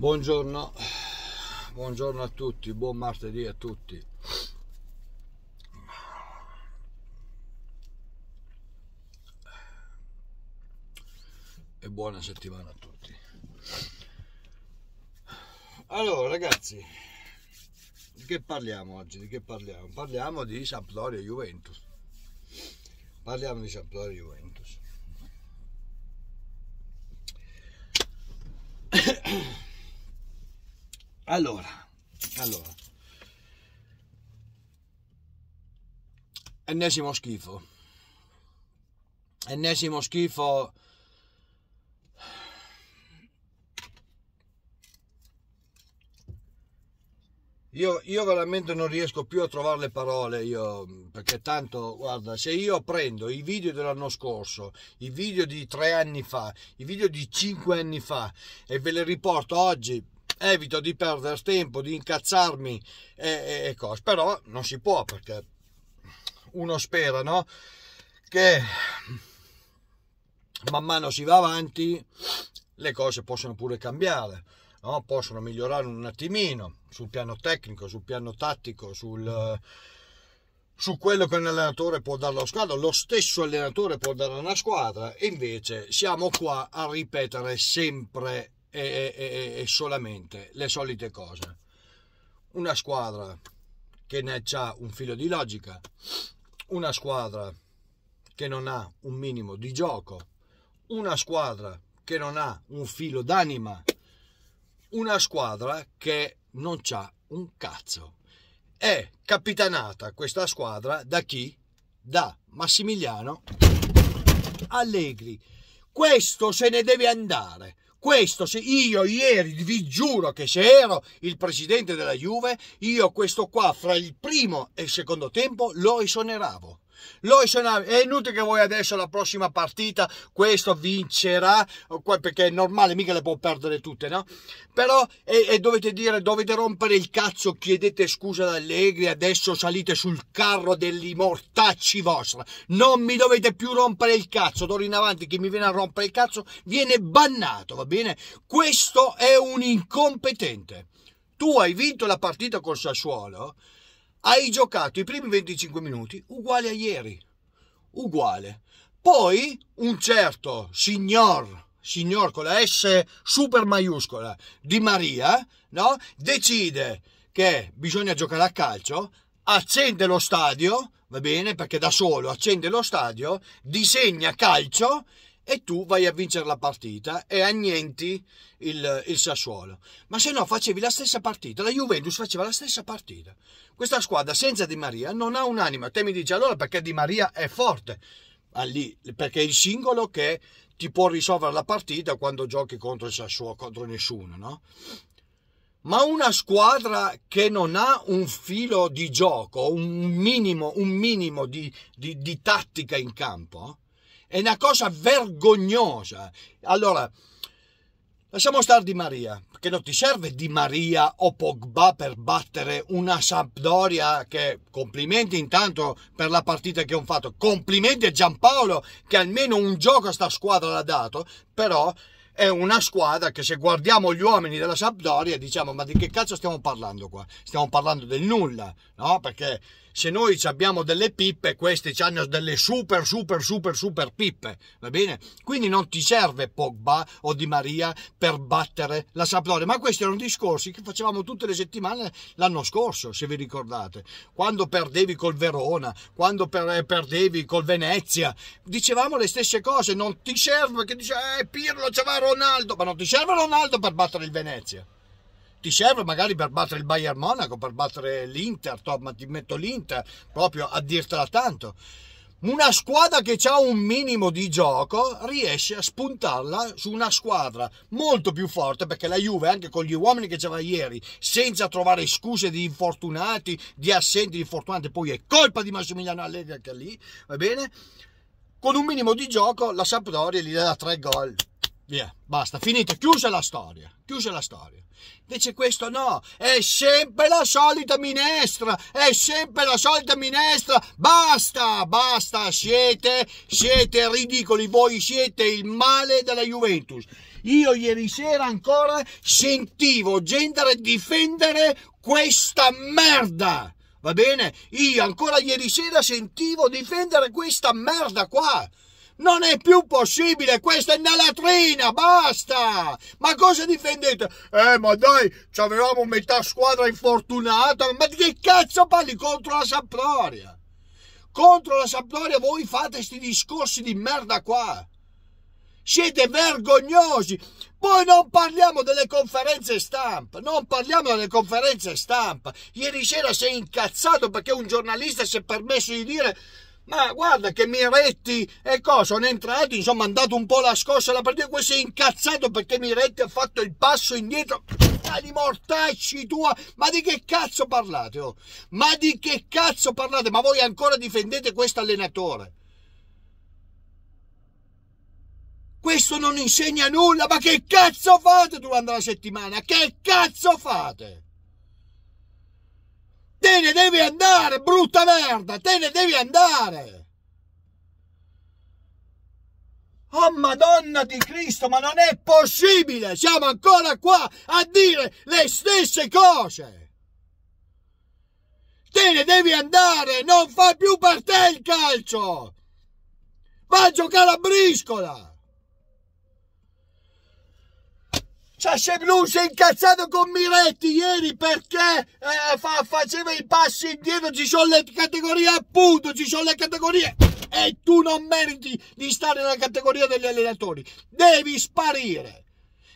Buongiorno, buongiorno a tutti, buon martedì a tutti. E buona settimana a tutti. Allora ragazzi, di che parliamo oggi? Di che parliamo? Parliamo di Sampdoria Juventus. Parliamo di Sampdoria Juventus. Allora, allora. Ennesimo schifo. Ennesimo schifo. Io, io, veramente non riesco più a trovare le parole, io, perché tanto, guarda, se io prendo i video dell'anno scorso, i video di tre anni fa, i video di cinque anni fa e ve li riporto oggi, evito di perdere tempo, di incazzarmi e, e, e cose, però non si può perché uno spera no? che man mano si va avanti le cose possono pure cambiare, no? possono migliorare un attimino sul piano tecnico, sul piano tattico, sul, su quello che un allenatore può dare alla squadra, lo stesso allenatore può dare a una squadra, e invece siamo qua a ripetere sempre e, e, e solamente le solite cose. Una squadra che ne ha un filo di logica, una squadra che non ha un minimo di gioco, una squadra che non ha un filo d'anima, una squadra che non ha un cazzo. È capitanata questa squadra da chi? Da Massimiliano Allegri. Questo se ne deve andare. Questo, se io ieri vi giuro che se ero il presidente della Juve, io questo qua fra il primo e il secondo tempo lo esoneravo. Lo è inutile che voi adesso la prossima partita, questo vincerà, perché è normale, mica le può perdere tutte, no? Però, e, e dovete dire, dovete rompere il cazzo, chiedete scusa ad Allegri, adesso salite sul carro degli mortacci vostri. Non mi dovete più rompere il cazzo, d'ora in avanti chi mi viene a rompere il cazzo viene bannato, va bene? Questo è un incompetente. Tu hai vinto la partita col Sassuolo, hai giocato i primi 25 minuti uguali a ieri, uguale. Poi un certo signor, signor con la S super maiuscola di Maria, no? decide che bisogna giocare a calcio, accende lo stadio, va bene, perché da solo accende lo stadio, disegna calcio e tu vai a vincere la partita e annienti il, il, Sassuolo. Ma se no facevi la stessa partita, la Juventus faceva la stessa partita. Questa squadra senza Di Maria non ha un'anima. Te mi dici allora perché Di Maria è forte? lì, perché è il singolo che ti può risolvere la partita quando giochi contro il Sassuolo, contro nessuno, no? Ma una squadra che non ha un filo di gioco, un minimo, un minimo di, di, di tattica in campo, è una cosa vergognosa. Allora, lasciamo stare Di Maria, che non ti serve Di Maria o Pogba per battere una Sampdoria che, complimenti intanto per la partita che hanno fatto, complimenti a Giampaolo che almeno un gioco a sta squadra l'ha dato, però è una squadra che se guardiamo gli uomini della Sampdoria diciamo ma di che cazzo stiamo parlando qua? Stiamo parlando del nulla, no? Perché se noi abbiamo delle pippe, queste hanno delle super, super, super, super pippe, va bene? Quindi non ti serve Pogba o Di Maria per battere la Sampdoria, ma questi erano discorsi che facevamo tutte le settimane l'anno scorso, se vi ricordate, quando perdevi col Verona, quando per, eh, perdevi col Venezia, dicevamo le stesse cose, non ti serve che dice eh, Pirlo c'è Ronaldo, ma non ti serve Ronaldo per battere il Venezia ti serve magari per battere il Bayern Monaco, per battere l'Inter, ma ti metto l'Inter proprio a dirtela tanto. Una squadra che ha un minimo di gioco riesce a spuntarla su una squadra molto più forte perché la Juve, anche con gli uomini che c'era ieri, senza trovare scuse di infortunati, di assenti, di infortunati, poi è colpa di Massimiliano Allegri anche lì, va bene? Con un minimo di gioco la Sampdoria gli dà tre gol. Via, basta, finita, chiusa la storia, chiusa la storia. Invece questo no, è sempre la solita minestra, è sempre la solita minestra, basta, basta, siete, siete ridicoli, voi siete il male della Juventus. Io ieri sera ancora sentivo gente difendere questa merda, va bene? Io ancora ieri sera sentivo difendere questa merda qua. Non è più possibile, questa è una latrina, basta! Ma cosa difendete? Eh, ma dai, ci avevamo metà squadra infortunata, ma di che cazzo parli contro la Sampdoria? Contro la Sampdoria voi fate questi discorsi di merda qua. Siete vergognosi. Poi non parliamo delle conferenze stampa, non parliamo delle conferenze stampa. Ieri sera si è incazzato perché un giornalista si è permesso di dire ma guarda che Miretti e cosa sono entrati, insomma, hanno dato un po' la scossa alla partita, questo è incazzato perché Miretti ha fatto il passo indietro. Di mortacci tua, ma di che cazzo parlate? Oh? Ma di che cazzo parlate? Ma voi ancora difendete questo allenatore? Questo non insegna nulla, ma che cazzo fate durante la settimana? Che cazzo fate? te ne devi andare, brutta merda, te ne devi andare. Oh Madonna di Cristo, ma non è possibile! Siamo ancora qua a dire le stesse cose! Te ne devi andare! Non fa più per te il calcio! Va a giocare a briscola! Sasha Blu si è incazzato con Miretti ieri perché eh, fa, faceva i passi indietro, ci sono le categorie appunto, ci sono le categorie e tu non meriti di stare nella categoria degli allenatori, devi sparire,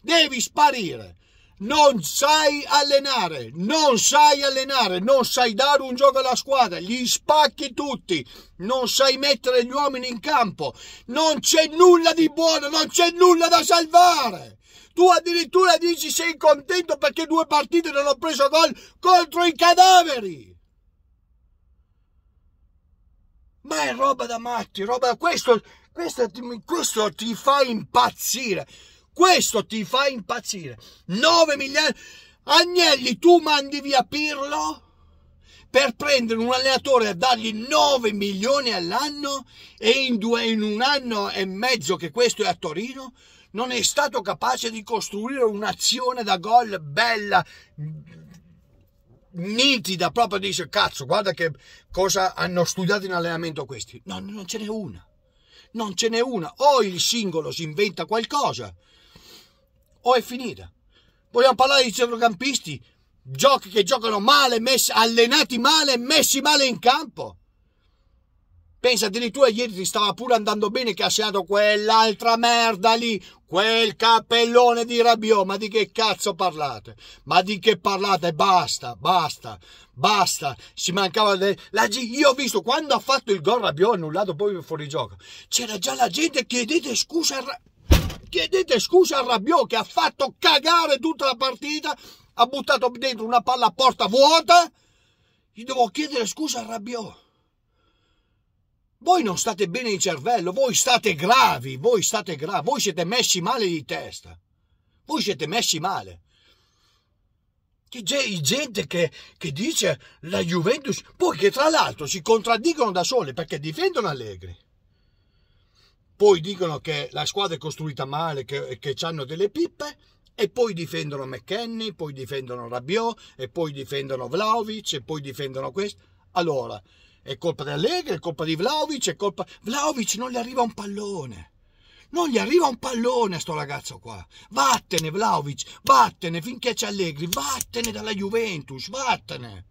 devi sparire. Non sai allenare, non sai allenare, non sai dare un gioco alla squadra, gli spacchi tutti, non sai mettere gli uomini in campo, non c'è nulla di buono, non c'è nulla da salvare. Tu addirittura dici sei contento perché due partite non ho preso gol contro i cadaveri. Ma è roba da matti, roba da questo, questo, questo ti fa impazzire. Questo ti fa impazzire. 9 miliardi. Agnelli, tu mandi via Pirlo? per prendere un allenatore a dargli 9 milioni all'anno e in, due, in, un anno e mezzo che questo è a Torino non è stato capace di costruire un'azione da gol bella, nitida, proprio dice cazzo, guarda che cosa hanno studiato in allenamento questi. No, non ce n'è una. Non ce n'è una. O il singolo si inventa qualcosa, o è finita. Vogliamo parlare di centrocampisti, giochi che giocano male, messi, allenati male, messi male in campo. Pensa addirittura ieri ti stava pure andando bene che ha segnato quell'altra merda lì, quel cappellone di Rabiot, ma di che cazzo parlate? Ma di che parlate? Basta, basta, basta, si mancava de... la G... Io ho visto quando ha fatto il gol Rabiot annullato poi fuori gioco, c'era già la gente chiedete scusa a... Chiedete scusa a Rabiot che ha fatto cagare tutta la partita, ha buttato dentro una palla a porta vuota, gli devo chiedere scusa a Rabiot. Voi non state bene di cervello, voi state gravi, voi state gravi, voi siete messi male di testa. Voi siete messi male. C'è gente che, che dice la Juventus, poi che tra l'altro si contraddicono da sole perché difendono Allegri. Poi dicono che la squadra è costruita male, che, che hanno delle pippe, e poi difendono McKenny, poi difendono Rabiot, e poi difendono Vlaovic, e poi difendono questo. Allora, è colpa di Allegri, è colpa di Vlaovic, è colpa... Vlaovic non gli arriva un pallone. Non gli arriva un pallone a sto ragazzo qua. Vattene Vlaovic, vattene finché c'è Allegri, vattene dalla Juventus, vattene.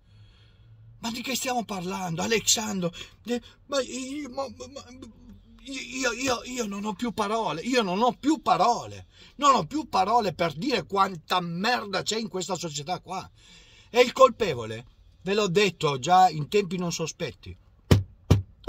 Ma di che stiamo parlando? Alexandro, ma io, ma, ma, io, io, io, non ho più parole, io non ho più parole, non ho più parole per dire quanta merda c'è in questa società qua. E il colpevole Ve l'ho detto già in tempi non sospetti.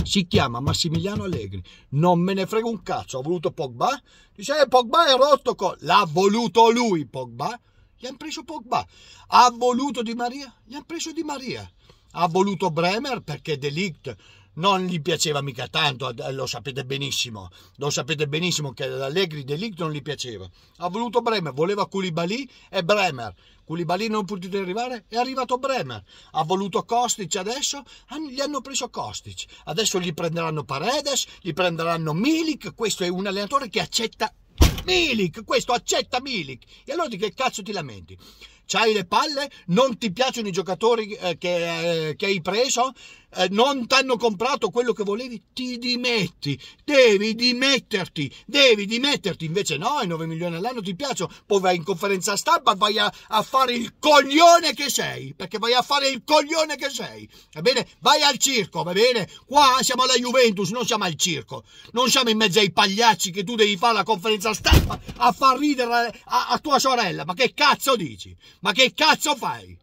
Si chiama Massimiliano Allegri. Non me ne frega un cazzo. Ha voluto Pogba? Dice, eh, Pogba è rotto. Con... L'ha voluto lui, Pogba? Gli hanno preso Pogba. Ha voluto Di Maria? Gli hanno preso Di Maria. Ha voluto Bremer perché Delict non gli piaceva mica tanto, lo sapete benissimo, lo sapete benissimo che l'Allegri dell'Inc non gli piaceva. Ha voluto Bremer, voleva Koulibaly e Bremer. Koulibaly non è potuto arrivare, è arrivato Bremer. Ha voluto Kostic adesso, gli hanno preso Kostic. Adesso gli prenderanno Paredes, gli prenderanno Milik, questo è un allenatore che accetta Milik, questo accetta Milik. E allora di che cazzo ti lamenti? C'hai le palle? Non ti piacciono i giocatori eh, che, eh, che, hai preso? Eh, non ti hanno comprato quello che volevi? Ti dimetti, devi dimetterti, devi dimetterti. Invece no, i 9 milioni all'anno ti piacciono. Poi vai in conferenza stampa, vai a, a fare il coglione che sei, perché vai a fare il coglione che sei. Va bene? Vai al circo, va bene? Qua siamo alla Juventus, non siamo al circo. Non siamo in mezzo ai pagliacci che tu devi fare la conferenza stampa a, far ridere a, a tua sorella. Ma che cazzo dici? Ma che cazzo fai?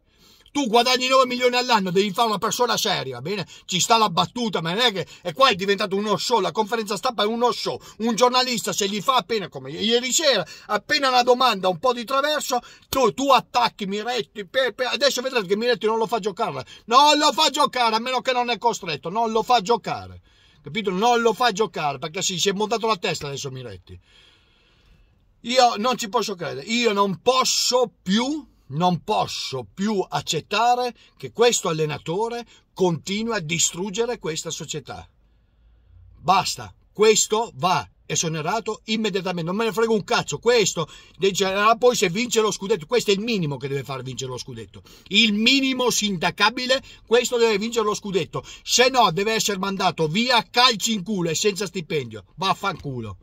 tu guadagni 9 milioni all'anno, devi fare una persona seria, va bene? Ci sta la battuta, ma non è che... E qua è diventato uno show, la conferenza stampa è uno show. Un giornalista se gli fa appena, come ieri sera, appena una domanda un po' di traverso, tu, tu attacchi Miretti, pe, adesso vedrete che Miretti non lo fa giocare. Non lo fa giocare, a meno che non è costretto, non lo fa giocare. Capito? Non lo fa giocare, perché si, si è montato la testa adesso Miretti. Io non ci posso credere, io non posso più, non posso più accettare che questo allenatore continui a distruggere questa società. Basta, questo va esonerato immediatamente, non me ne frega un cazzo, questo ah, poi se vince lo scudetto, questo è il minimo che deve far vincere lo scudetto, il minimo sindacabile, questo deve vincere lo scudetto, se no deve essere mandato via calci in culo e senza stipendio, vaffanculo.